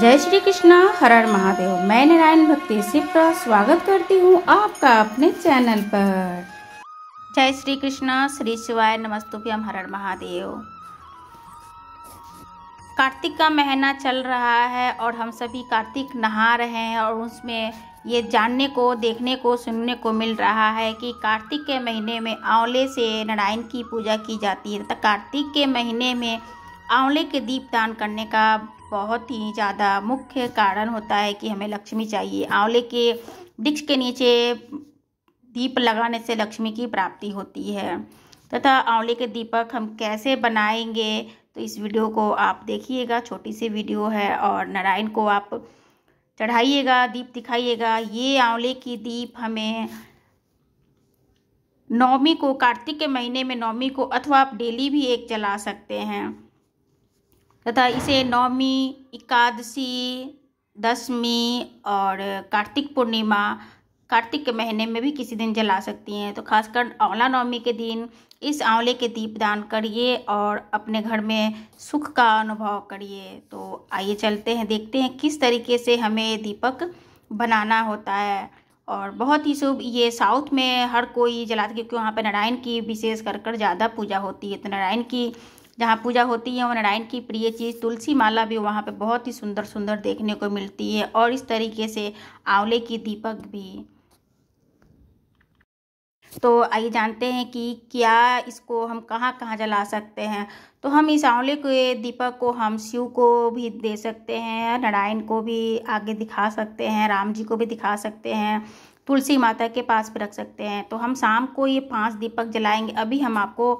जय श्री कृष्णा हर हर महादेव मैं नारायण भक्ति सिप्रा स्वागत करती हूँ आपका अपने चैनल पर जय श्री कृष्णा श्री शिवाय नमस्तुभ्यम हर हर महादेव कार्तिक का महीना चल रहा है और हम सभी कार्तिक नहा रहे हैं और उसमें ये जानने को देखने को सुनने को मिल रहा है कि कार्तिक के महीने में आंवले से नारायण की पूजा की जाती है तथा कार्तिक के महीने में आंवले के दीपदान करने का बहुत ही ज़्यादा मुख्य कारण होता है कि हमें लक्ष्मी चाहिए आंवले के वृक्ष के नीचे दीप लगाने से लक्ष्मी की प्राप्ति होती है तथा आंवले के दीपक हम कैसे बनाएंगे तो इस वीडियो को आप देखिएगा छोटी सी वीडियो है और नारायण को आप चढ़ाइएगा दीप दिखाइएगा ये आंवले की दीप हमें नवमी को कार्तिक के महीने में नवमी को अथवा आप डेली भी एक जला सकते हैं तथा इसे नौमी एकादशी दसवीं और कार्तिक पूर्णिमा कार्तिक के महीने में भी किसी दिन जला सकती हैं तो खासकर आंवला नवमी के दिन इस आंवले के दीप दान करिए और अपने घर में सुख का अनुभव करिए तो आइए चलते हैं देखते हैं किस तरीके से हमें दीपक बनाना होता है और बहुत ही शुभ ये साउथ में हर कोई जलाते क्योंकि वहाँ पर नारायण की विशेष कर कर ज़्यादा पूजा होती है तो नारायण की जहाँ पूजा होती है वो नारायण की प्रिय चीज़ तुलसी माला भी वहाँ पे बहुत ही सुंदर सुंदर देखने को मिलती है और इस तरीके से आंवले की दीपक भी तो आइए जानते हैं कि क्या इसको हम कहाँ कहाँ जला सकते हैं तो हम इस आंवले के दीपक को हम शिव को भी दे सकते हैं नारायण को भी आगे दिखा सकते हैं राम जी को भी दिखा सकते हैं तुलसी माता के पास भी रख सकते हैं तो हम शाम को ये पांच दीपक जलाएंगे अभी हम आपको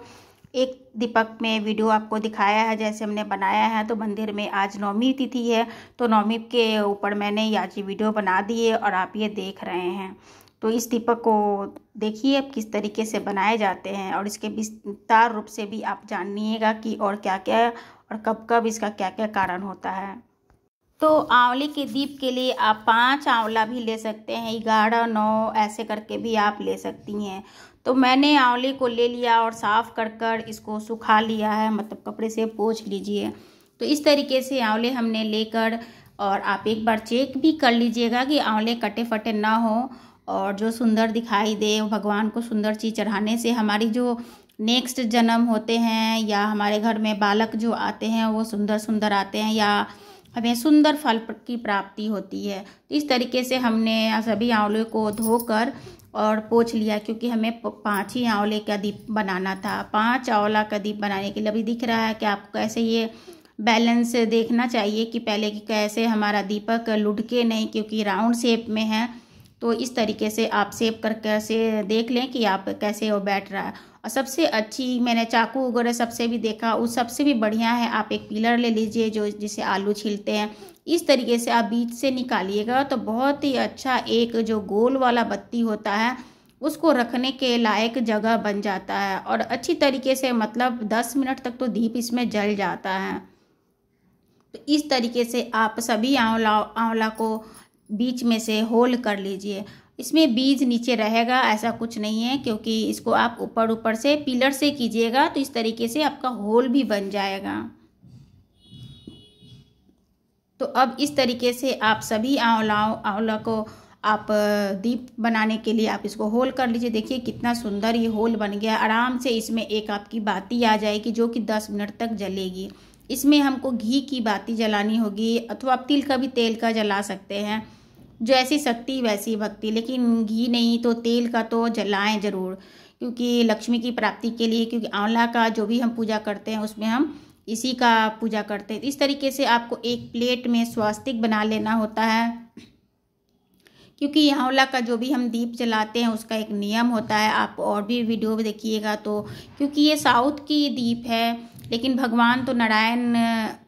एक दीपक में वीडियो आपको दिखाया है जैसे हमने बनाया है तो मंदिर में आज नवमी तिथि है तो नवमी के ऊपर मैंने ये आज वीडियो बना दिए और आप ये देख रहे हैं तो इस दीपक को देखिए अब किस तरीके से बनाए जाते हैं और इसके विस्तार रूप से भी आप जानिएगा कि और क्या क्या और कब कब इसका क्या क्या कारण होता है तो आंवले के दीप के लिए आप पांच आंवला भी ले सकते हैं ग्यारह नौ ऐसे करके भी आप ले सकती हैं तो मैंने आंवले को ले लिया और साफ़ कर कर इसको सुखा लिया है मतलब कपड़े से पोछ लीजिए तो इस तरीके से आंवले हमने लेकर और आप एक बार चेक भी कर लीजिएगा कि आंवले कटे फटे ना हो और जो सुंदर दिखाई दे भगवान को सुंदर चीज़ चढ़ाने से हमारी जो नेक्स्ट जन्म होते हैं या हमारे घर में बालक जो आते हैं वो सुंदर सुंदर आते हैं या हमें सुंदर फल की प्राप्ति होती है तो इस तरीके से हमने सभी आंवले को धोकर और पोछ लिया क्योंकि हमें पांच ही आंवले का दीप बनाना था पांच आंवला का दीप बनाने के लिए अभी दिख रहा है कि आपको कैसे ये बैलेंस देखना चाहिए कि पहले कि कैसे हमारा दीपक लुढ़के नहीं क्योंकि राउंड शेप में है तो इस तरीके से आप सेप कर कैसे देख लें कि आप कैसे वो बैठ रहा है और सबसे अच्छी मैंने चाकू वगैरह सबसे भी देखा उस सबसे भी बढ़िया है आप एक पिलर ले लीजिए जो जिसे आलू छीलते हैं इस तरीके से आप बीच से निकालिएगा तो बहुत ही अच्छा एक जो गोल वाला बत्ती होता है उसको रखने के लायक जगह बन जाता है और अच्छी तरीके से मतलब दस मिनट तक तो दीप इसमें जल जाता है तो इस तरीके से आप सभी आंवला आंवला को बीच में से होल कर लीजिए इसमें बीज नीचे रहेगा ऐसा कुछ नहीं है क्योंकि इसको आप ऊपर ऊपर से पिलर से कीजिएगा तो इस तरीके से आपका होल भी बन जाएगा तो अब इस तरीके से आप सभी आंवलाओं आंवला को आप दीप बनाने के लिए आप इसको होल कर लीजिए देखिए कितना सुंदर ये होल बन गया आराम से इसमें एक आपकी बाती आ जाएगी जो कि दस मिनट तक जलेगी इसमें हमको घी की बाती जलानी होगी अथवा आप तिल का भी तेल का जला सकते हैं जैसी शक्ति वैसी भक्ति लेकिन घी नहीं तो तेल का तो जलाएं ज़रूर क्योंकि लक्ष्मी की प्राप्ति के लिए क्योंकि आंवला का जो भी हम पूजा करते हैं उसमें हम इसी का पूजा करते हैं इस तरीके से आपको एक प्लेट में स्वास्तिक बना लेना होता है क्योंकि आंवला का जो भी हम दीप जलाते हैं उसका एक नियम होता है आप और भी वीडियो देखिएगा तो क्योंकि ये साउथ की दीप है लेकिन भगवान तो नारायण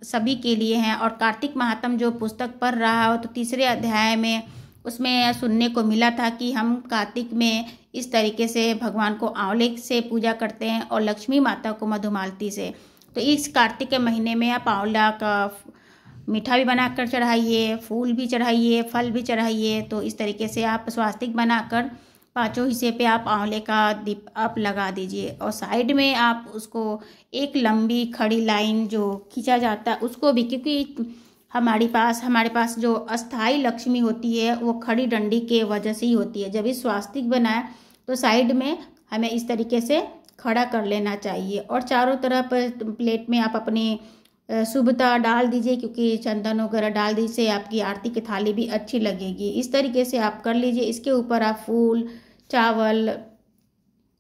सभी के लिए हैं और कार्तिक महात्म जो पुस्तक पढ़ रहा हो तो तीसरे अध्याय में उसमें सुनने को मिला था कि हम कार्तिक में इस तरीके से भगवान को आंवले से पूजा करते हैं और लक्ष्मी माता को मधुमालती से तो इस कार्तिक के महीने में आप आंवला का मीठा भी बनाकर चढ़ाइए फूल भी चढ़ाइए फल भी चढ़ाइए तो इस तरीके से आप स्वास्तिक बनाकर पाँचों हिस्से पे आप आंवले का दीप आप लगा दीजिए और साइड में आप उसको एक लंबी खड़ी लाइन जो खींचा जाता है उसको भी क्योंकि हमारे पास हमारे पास जो अस्थाई लक्ष्मी होती है वो खड़ी डंडी के वजह से ही होती है जब ये स्वास्तिक बनाए तो साइड में हमें इस तरीके से खड़ा कर लेना चाहिए और चारों तरफ प्लेट में आप अपने शुभता डाल दीजिए क्योंकि चंदन वगैरह डाल दीजिए आपकी आरती की थाली भी अच्छी लगेगी इस तरीके से आप कर लीजिए इसके ऊपर आप फूल चावल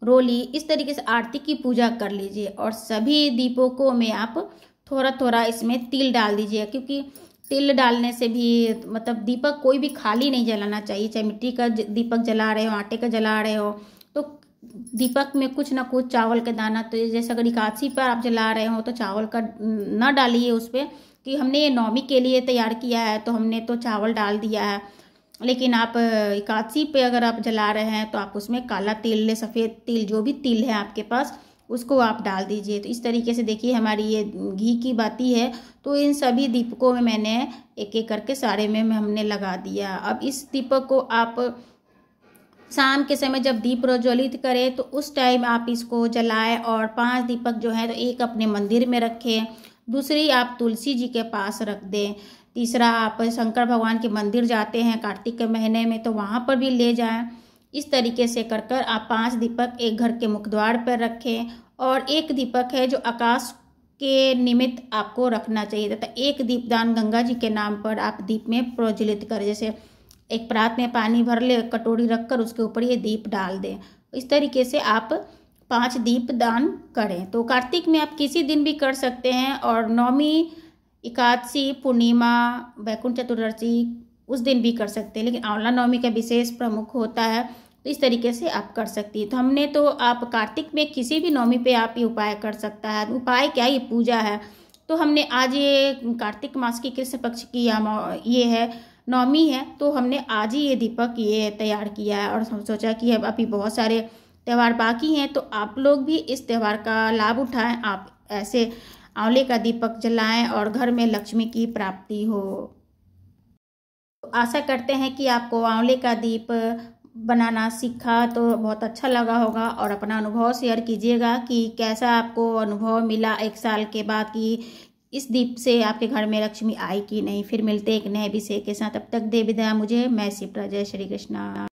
रोली इस तरीके से आरती की पूजा कर लीजिए और सभी दीपों को में आप थोड़ा थोड़ा इसमें तिल डाल दीजिए क्योंकि तिल डालने से भी मतलब दीपक कोई भी खाली नहीं जलाना चाहिए चाहे मिट्टी का दीपक जला रहे हो आटे का जला रहे हो तो दीपक में कुछ ना कुछ चावल का दाना तो जैसे अगर एकादशी पर आप जला रहे हो तो चावल का ना डालिए उस पर कि हमने ये नौमी के लिए तैयार किया है तो हमने तो चावल डाल दिया है लेकिन आप इकादसी पे अगर आप जला रहे हैं तो आप उसमें काला तिल सफ़ेद तिल जो भी तिल है आपके पास उसको आप डाल दीजिए तो इस तरीके से देखिए हमारी ये घी की बाती है तो इन सभी दीपकों में मैंने एक एक करके सारे में हमने लगा दिया अब इस दीपक को आप शाम के समय जब दीप प्रज्वलित करें तो उस टाइम आप इसको जलाएं और पांच दीपक जो हैं तो एक अपने मंदिर में रखें दूसरी आप तुलसी जी के पास रख दें तीसरा आप शंकर भगवान के मंदिर जाते हैं कार्तिक के महीने में तो वहाँ पर भी ले जाएं इस तरीके से कर कर आप पांच दीपक एक घर के मुखद्वार पर रखें और एक दीपक है जो आकाश के निमित्त आपको रखना चाहिए तथा एक दीपदान गंगा जी के नाम पर आप दीप में प्रज्वलित करें जैसे एक प्रात में पानी भर ले कटोरी रख कर उसके ऊपर ये दीप डाल दें इस तरीके से आप पाँच दीप दान करें तो कार्तिक में आप किसी दिन भी कर सकते हैं और नौमी एकादशी पूर्णिमा वैकुंठ चतुर्दशी उस दिन भी कर सकते हैं लेकिन आंवला नवमी का विशेष प्रमुख होता है तो इस तरीके से आप कर सकती हैं तो हमने तो आप कार्तिक में किसी भी नवमी पे आप ये उपाय कर सकता है उपाय क्या ये पूजा है तो हमने आज ये कार्तिक मास की कृष्ण पक्ष की ये है नौमी है तो हमने आज ही ये दीपक ये तैयार किया है और हम सोचा कि अब अभी बहुत सारे त्यौहार बाकी हैं तो आप लोग भी इस त्यौहार का लाभ उठाएं आप ऐसे आंवले का दीपक जलाएं और घर में लक्ष्मी की प्राप्ति हो तो आशा करते हैं कि आपको आंवले का दीप बनाना सीखा तो बहुत अच्छा लगा होगा और अपना अनुभव शेयर कीजिएगा कि कैसा आपको अनुभव मिला एक साल के बाद कि इस दीप से आपके घर में लक्ष्मी आई कि नहीं फिर मिलते एक नए विषय के साथ अब तक दे विदा मुझे मैं सिप्रा जय श्री कृष्णा